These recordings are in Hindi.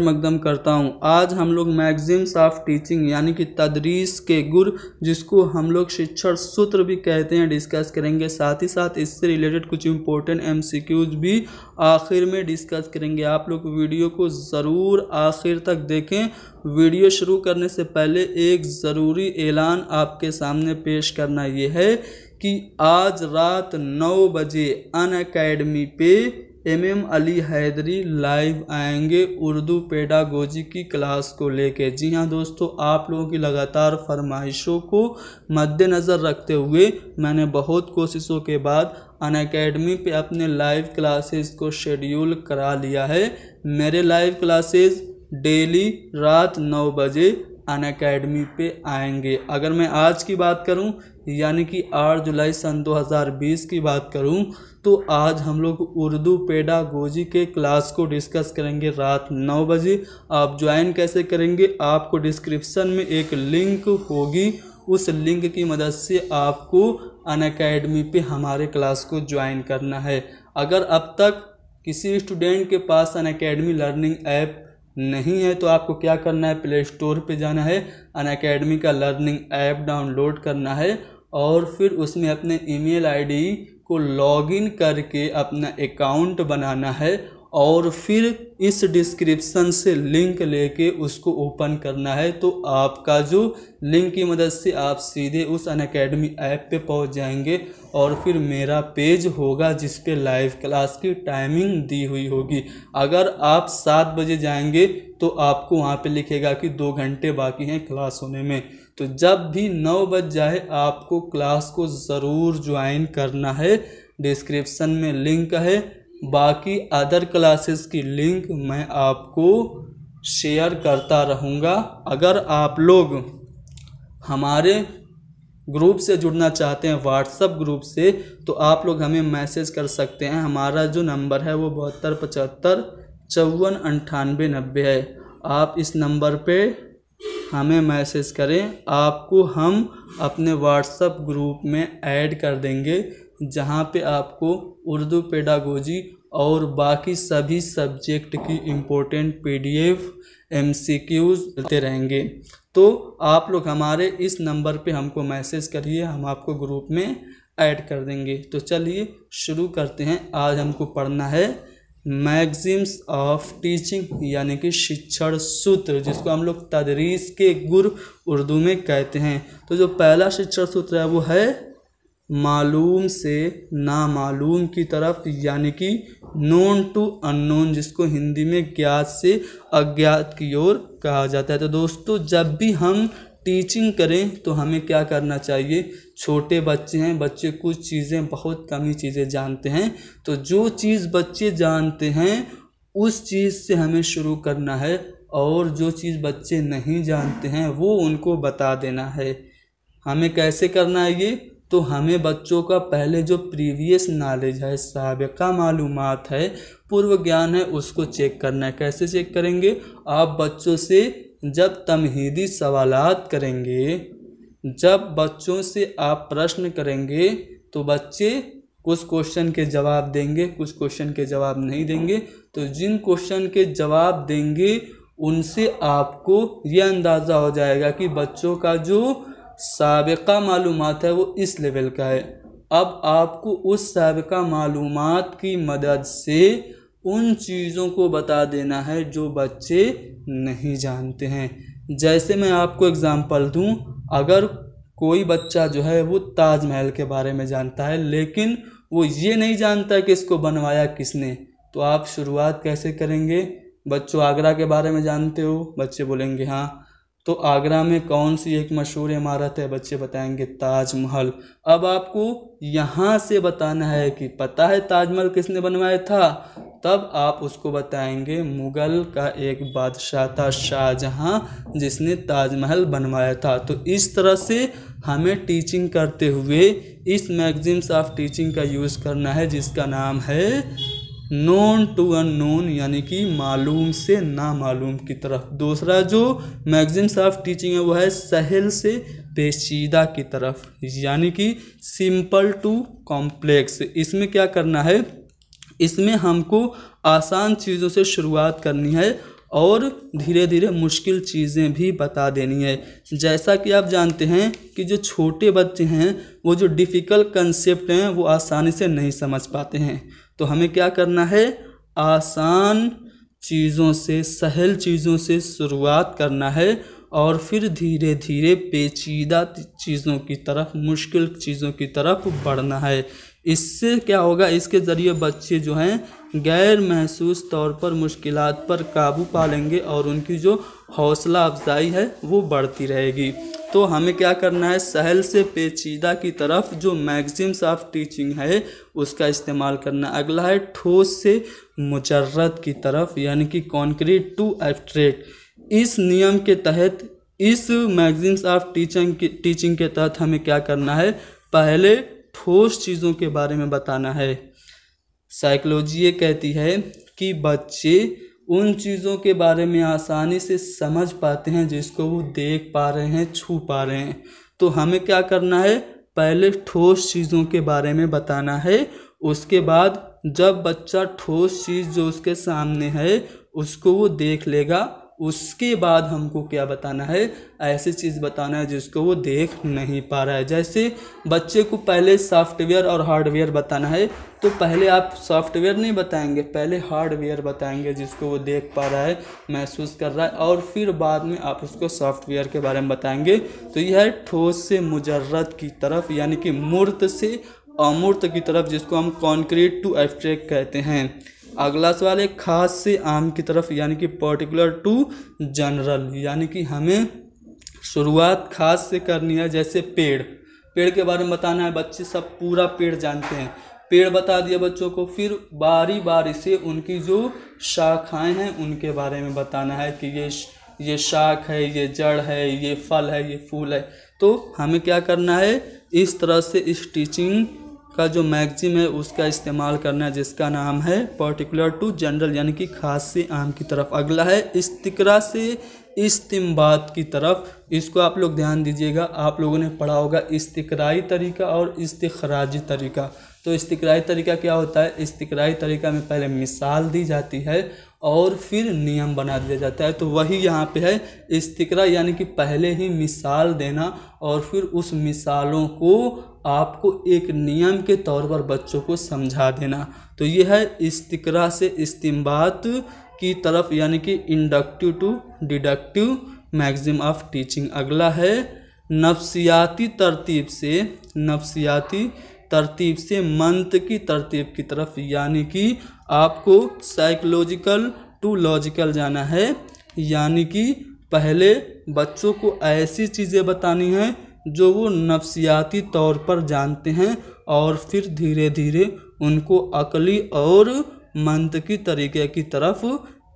मकदम करता हूँ आज हम लोग मैगजिम्स ऑफ टीचिंग यानी कि तदरीस के गुर जिसको हम लोग शिक्षण सूत्र भी कहते हैं डिस्कस करेंगे साथ ही साथ इससे रिलेटेड कुछ इंपॉर्टेंट एमसीक्यूज भी आखिर में डिस्कस करेंगे आप लोग वीडियो को ज़रूर आखिर तक देखें वीडियो शुरू करने से पहले एक ज़रूरी ऐलान आपके सामने पेश करना ये है कि आज रात नौ बजे अन पे M M Ali Haidari live आएंगे उर्दू पेडागोजी की क्लास को लेके जी हाँ दोस्तों आप लोगों की लगातार फरमाइशों को मद्देनज़र रखते हुए मैंने बहुत कोशिशों के बाद अन अकेडमी पर अपने लाइव क्लासेस को शेड्यूल करा लिया है मेरे लाइव क्लासेस डेली रात नौ बजे अन अकेडमी पर आएंगे अगर मैं आज की बात करूं यानी कि 8 जुलाई सन 2020 की बात करूं तो आज हम लोग उर्दू पेडागोजी के क्लास को डिस्कस करेंगे रात नौ बजे आप ज्वाइन कैसे करेंगे आपको डिस्क्रिप्शन में एक लिंक होगी उस लिंक की मदद से आपको अन अकेडमी पर हमारे क्लास को ज्वाइन करना है अगर अब तक किसी स्टूडेंट के पास अन अकेडमी लर्निंग ऐप नहीं है तो आपको क्या करना है प्ले स्टोर पर जाना है अन अकेडमी का लर्निंग ऐप डाउनलोड करना है और फिर उसमें अपने ईमेल आईडी को लॉगिन करके अपना अकाउंट बनाना है और फिर इस डिस्क्रिप्सन से लिंक लेके उसको ओपन करना है तो आपका जो लिंक की मदद से आप सीधे उस अन अकेडमी ऐप पर पहुंच जाएंगे और फिर मेरा पेज होगा जिस पे लाइव क्लास की टाइमिंग दी हुई होगी अगर आप सात बजे जाएंगे तो आपको वहाँ पे लिखेगा कि दो घंटे बाकी हैं क्लास होने में तो जब भी नौ बज जाए आपको क्लास को ज़रूर ज्वाइन करना है डिस्क्रिप्सन में लिंक है बाकी अदर क्लासेस की लिंक मैं आपको शेयर करता रहूँगा अगर आप लोग हमारे ग्रुप से जुड़ना चाहते हैं व्हाट्सअप ग्रुप से तो आप लोग हमें मैसेज कर सकते हैं हमारा जो नंबर है वो बहत्तर पचहत्तर चौवन अंठानवे नब्बे है आप इस नंबर पे हमें मैसेज करें आपको हम अपने व्हाट्सएप ग्रुप में ऐड कर देंगे जहाँ पे आपको उर्दू पेडागोजी और बाकी सभी सब्जेक्ट की इम्पोर्टेंट पीडीएफ एमसीक्यूज मिलते रहेंगे तो आप लोग हमारे इस नंबर पे हमको मैसेज करिए हम आपको ग्रुप में ऐड कर देंगे तो चलिए शुरू करते हैं आज हमको पढ़ना है मैगजीम्स ऑफ टीचिंग यानी कि शिक्षण सूत्र जिसको हम लोग तदरीस के गुर उर्दू में कहते हैं तो जो पहला शिक्षण सूत्र है वो है मालूम से नामालूम की तरफ यानी कि नोन टू अननोन जिसको हिंदी में ज्ञात से अज्ञात की ओर कहा जाता है तो दोस्तों जब भी हम टीचिंग करें तो हमें क्या करना चाहिए छोटे बच्चे हैं बच्चे कुछ चीज़ें बहुत कम ही चीज़ें जानते हैं तो जो चीज़ बच्चे जानते हैं उस चीज़ से हमें शुरू करना है और जो चीज़ बच्चे नहीं जानते हैं वो उनको बता देना है हमें कैसे करना है ये तो हमें बच्चों का पहले जो प्रीवियस नॉलेज है सबका मालूम है पूर्व ज्ञान है उसको चेक करना है कैसे चेक करेंगे आप बच्चों से जब तमहीदी सवालात करेंगे जब बच्चों से आप प्रश्न करेंगे तो बच्चे कुछ क्वेश्चन के जवाब देंगे कुछ क्वेश्चन के जवाब नहीं देंगे तो जिन क्वेश्चन के जवाब देंगे उनसे आपको यह अंदाज़ा हो जाएगा कि बच्चों का जो सबका मालूम है वो इस लेवल का है अब आपको उस सबका मालूम की मदद से उन चीज़ों को बता देना है जो बच्चे नहीं जानते हैं जैसे मैं आपको एग्ज़ाम्पल दूं अगर कोई बच्चा जो है वो ताजमहल के बारे में जानता है लेकिन वो ये नहीं जानता कि इसको बनवाया किसने तो आप शुरुआत कैसे करेंगे बच्चों आगरा के बारे में जानते हो बच्चे बोलेंगे हाँ तो आगरा में कौन सी एक मशहूर इमारत है बच्चे बताएंगे ताजमहल अब आपको यहाँ से बताना है कि पता है ताजमहल किसने बनवाया था तब आप उसको बताएंगे मुग़ल का एक बादशाह था शाहजहाँ जिसने ताजमहल बनवाया था तो इस तरह से हमें टीचिंग करते हुए इस मैगजीम्स ऑफ टीचिंग का यूज़ करना है जिसका नाम है नोन टू नोन यानी कि मालूम से ना मालूम की तरफ दूसरा जो मैगजीम्स ऑफ टीचिंग है वह है सहल से पेचीदा की तरफ यानी कि सिंपल टू कॉम्प्लेक्स इसमें क्या करना है इसमें हमको आसान चीज़ों से शुरुआत करनी है और धीरे धीरे मुश्किल चीज़ें भी बता देनी है जैसा कि आप जानते हैं कि जो छोटे बच्चे हैं वो जो डिफ़िकल्ट कंसेप्ट हैं वो आसानी से नहीं समझ पाते हैं तो हमें क्या करना है आसान चीज़ों से सहल चीज़ों से शुरुआत करना है और फिर धीरे धीरे पेचीदा चीज़ों की तरफ मुश्किल चीज़ों की तरफ बढ़ना है इससे क्या होगा इसके ज़रिए बच्चे जो हैं गैर महसूस तौर पर मुश्किल पर काबू पा लेंगे और उनकी जो हौसला अफजाई है वो बढ़ती रहेगी तो हमें क्या करना है सहल से पेचीदा की तरफ जो मैगज़ीम्स ऑफ टीचिंग है उसका इस्तेमाल करना अगला है ठोस से मुजरत की तरफ यानी कि कॉन्क्रीट टू एक्ट्रेट इस नियम के तहत इस मैगजिम्स ऑफ टीचिंग टीचिंग के तहत हमें क्या करना है पहले ठोस चीज़ों के बारे में बताना है साइकोलॉजी ये कहती है कि बच्चे उन चीज़ों के बारे में आसानी से समझ पाते हैं जिसको वो देख पा रहे हैं छू पा रहे हैं तो हमें क्या करना है पहले ठोस चीज़ों के बारे में बताना है उसके बाद जब बच्चा ठोस चीज़ जो उसके सामने है उसको वो देख लेगा उसके बाद हमको क्या बताना है ऐसी चीज़ बताना है जिसको वो देख नहीं पा रहा है जैसे बच्चे को पहले सॉफ्टवेयर और हार्डवेयर बताना है तो पहले आप सॉफ्टवेयर नहीं बताएंगे पहले हार्डवेयर बताएंगे जिसको वो देख पा रहा है महसूस कर रहा है और फिर बाद में आप उसको सॉफ्टवेयर के बारे में बताएंगे तो यह है ठोस से मुजरत की तरफ यानी कि मूर्त से अमूर्त की तरफ जिसको हम कॉन्क्रीट टू एब्स्ट्रैक्ट कहते हैं अगला सवाल है खास से आम की तरफ यानी कि पर्टिकुलर टू जनरल यानी कि हमें शुरुआत खास से करनी है जैसे पेड़ पेड़ के बारे में बताना है बच्चे सब पूरा पेड़ जानते हैं पेड़ बता दिया बच्चों को फिर बारी बारी से उनकी जो शाखाएं हैं उनके बारे में बताना है कि ये ये शाख है ये जड़ है ये फल है ये फूल है तो हमें क्या करना है इस तरह से इस टीचिंग का जो मैगजीम है उसका इस्तेमाल करना है जिसका नाम है पर्टिकुलर टू जनरल यानी कि खास से आम की तरफ अगला है इस्तिकरा से इस्तिम्बात की तरफ इसको आप लोग ध्यान दीजिएगा आप लोगों ने पढ़ा होगा इस्तिकराई तरीका और इस्तखराजी तरीका तो इस्तकराई तरीका क्या होता है इस्तकराई तरीका में पहले मिसाल दी जाती है और फिर नियम बना दिया जाता है तो वही यहाँ पे है इस्तिकरा यानी कि पहले ही मिसाल देना और फिर उस मिसालों को आपको एक नियम के तौर पर बच्चों को समझा देना तो यह है इस्तिकरा से इस्तिम्बात की तरफ यानी कि inductive to deductive maxim of teaching अगला है नफ्सियाती तरतीब से नफ्सियाती तरतीब से मंत की तरतीब की तरफ यानी कि आपको साइकोलॉजिकल टू लॉजिकल जाना है यानी कि पहले बच्चों को ऐसी चीज़ें बतानी हैं जो वो नफसियाती तौर पर जानते हैं और फिर धीरे धीरे उनको अकली और की तरीके की तरफ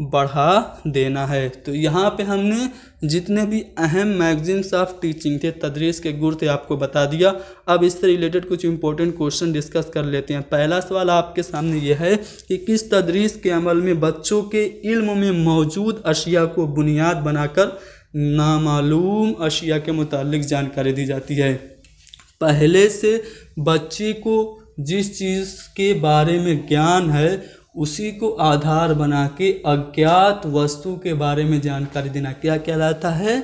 बढ़ा देना है तो यहाँ पे हमने जितने भी अहम मैगजीन्स ऑफ टीचिंग थे तदरीस के गुर थे आपको बता दिया अब इससे रिलेटेड कुछ इंपॉर्टेंट क्वेश्चन डिस्कस कर लेते हैं पहला सवाल आपके सामने यह है कि किस तदरीस के अमल में बच्चों के इल्म में मौजूद अशिया को बुनियाद बनाकर नामालूम अशिया के मुतालिक जानकारी दी जाती है पहले से बच्चे को जिस चीज़ के बारे में ज्ञान है उसी को आधार बना के अज्ञात वस्तु के बारे में जानकारी देना क्या कहलाता है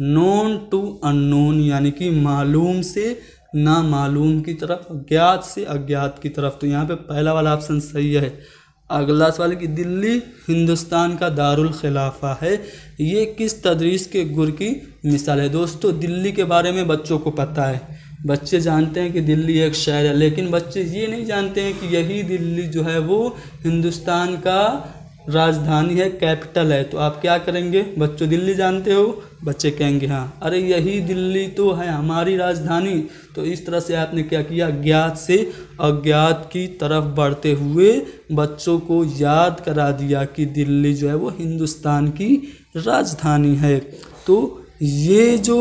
नोन टू अननोन यानी कि मालूम से ना मालूम की तरफ अज्ञात से अज्ञात की तरफ तो यहाँ पे पहला वाला ऑप्शन सही है अगला सवाल कि दिल्ली हिंदुस्तान का दारुल खिलाफा है ये किस तदरीस के गुर की मिसाल है दोस्तों दिल्ली के बारे में बच्चों को पता है बच्चे जानते हैं कि दिल्ली एक शहर है लेकिन बच्चे ये नहीं जानते हैं कि यही दिल्ली जो है वो हिंदुस्तान का राजधानी है कैपिटल है तो आप क्या करेंगे बच्चों दिल्ली जानते हो बच्चे कहेंगे हाँ अरे यही दिल्ली तो है हमारी राजधानी तो इस तरह से आपने क्या किया ज्ञात से अज्ञात की तरफ बढ़ते हुए बच्चों को याद करा दिया कि दिल्ली जो है वो हिंदुस्तान की राजधानी है तो ये जो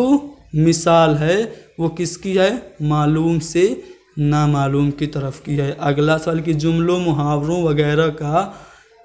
मिसाल है वो किसकी है मालूम से नामालूम की तरफ की है अगला सवाल कि जुमलों मुहावरों वगैरह का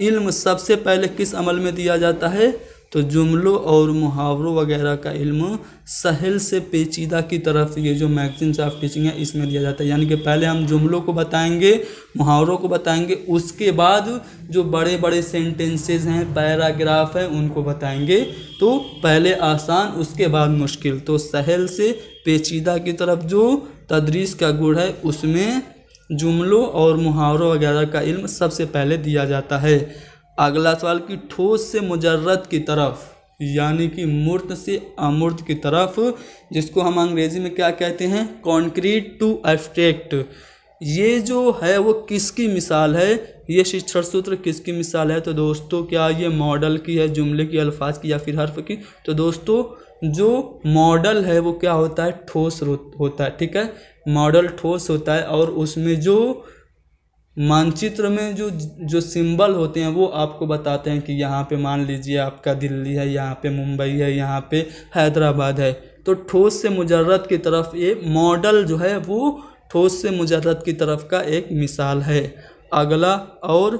इल्म सबसे पहले किस अमल में दिया जाता है तो जुमलों और मुहावरों वगैरह का इल्म सहल से पेचीदा की तरफ ये जो मैगजीन ऑफ टीचिंग है इसमें दिया जाता है यानी कि पहले हम जुमलों को बताएंगे मुहावरों को बताएंगे उसके बाद जो बड़े बड़े सेंटेंसेस हैं पैराग्राफ हैं उनको बताएंगे तो पहले आसान उसके बाद मुश्किल तो सहल से पेचीदा की तरफ जो तदरीस का गुड़ है उसमें जुमलों और मुहावरों वगैरह का इल्म सबसे पहले दिया जाता है अगला सवाल कि ठोस से मुजरत की तरफ यानी कि मूर्त से अमूर्त की तरफ जिसको हम अंग्रेज़ी में क्या कहते हैं कॉन्क्रीट टू एब्स्ट्रैक्ट ये जो है वो किसकी मिसाल है ये शिक्षण सूत्र किसकी मिसाल है तो दोस्तों क्या ये मॉडल की है जुमले की अल्फाज की या फिर हर्फ की तो दोस्तों जो मॉडल है वो क्या होता है ठोस होता है ठीक है मॉडल ठोस होता है और उसमें जो मानचित्र में जो जो सिंबल होते हैं वो आपको बताते हैं कि यहाँ पे मान लीजिए आपका दिल्ली है यहाँ पे मुंबई है यहाँ पे हैदराबाद है तो ठोस से मुजरत की तरफ ये मॉडल जो है वो ठोस से मुजरत की तरफ का एक मिसाल है अगला और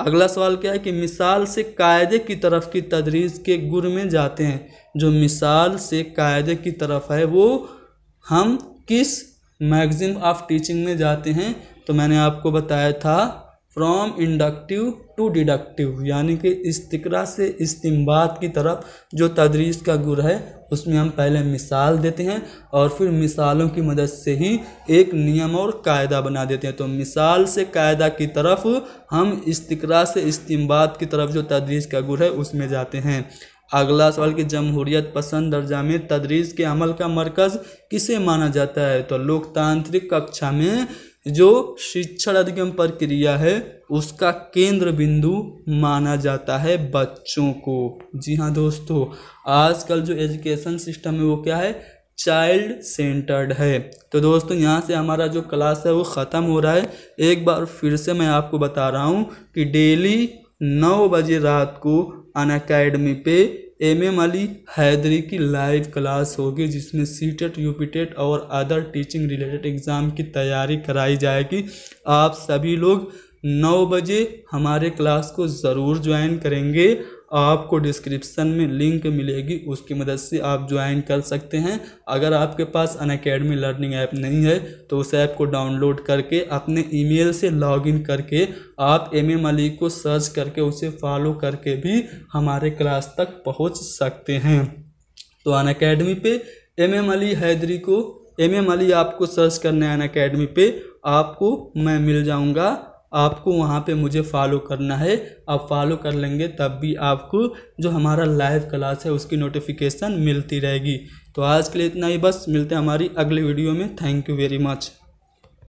अगला सवाल क्या है कि मिसाल से कायदे की तरफ की तदरीज के गुर में जाते हैं जो मिसाल से कायदे की तरफ है वो हम किस मैगज़ीन ऑफ टीचिंग में जाते हैं तो मैंने आपको बताया था फ्रॉम इंडक्टिव टू डिडक्टिव यानी कि इस्तिकरा से इस्तिम्बात की तरफ जो तदरीस का गुर है उसमें हम पहले मिसाल देते हैं और फिर मिसालों की मदद से ही एक नियम और कायदा बना देते हैं तो मिसाल से कायदा की तरफ हम इस्तरा से इस्तिम्बात की तरफ जो तदरीस का गुर है उसमें जाते हैं अगला सवाल कि जमहूरियत पसंद दर्जा में तदरीस के अमल का मरकज़ किसे माना जाता है तो लोकतांत्रिक कक्षा में जो शिक्षण अधिगम प्रक्रिया है उसका केंद्र बिंदु माना जाता है बच्चों को जी हाँ दोस्तों आजकल जो एजुकेशन सिस्टम है वो क्या है चाइल्ड सेंटर्ड है तो दोस्तों यहाँ से हमारा जो क्लास है वो ख़त्म हो रहा है एक बार फिर से मैं आपको बता रहा हूँ कि डेली नौ बजे रात को अन अकेडमी पे एम एम अली हैदरी की लाइव क्लास होगी जिसमें C TET U P TET और अदर टीचिंग रिलेटेड एग्ज़ाम की तैयारी कराई जाएगी आप सभी लोग नौ बजे हमारे क्लास को ज़रूर ज्वाइन करेंगे आपको डिस्क्रिप्शन में लिंक मिलेगी उसकी मदद से आप ज्वाइन कर सकते हैं अगर आपके पास अन अकेडमी लर्निंग ऐप नहीं है तो उस ऐप को डाउनलोड करके अपने ईमेल से लॉगिन करके आप एम एम अली को सर्च करके उसे फॉलो करके भी हमारे क्लास तक पहुंच सकते हैं तो अन अकेडमी पर एम एम अली हैदरी को एम एम अली आपको सर्च करना है अन अकेडमी पर आपको मैं मिल जाऊँगा आपको वहाँ पे मुझे फॉलो करना है आप फॉलो कर लेंगे तब भी आपको जो हमारा लाइव क्लास है उसकी नोटिफिकेशन मिलती रहेगी तो आज के लिए इतना ही बस मिलते हैं हमारी अगली वीडियो में थैंक यू वेरी मच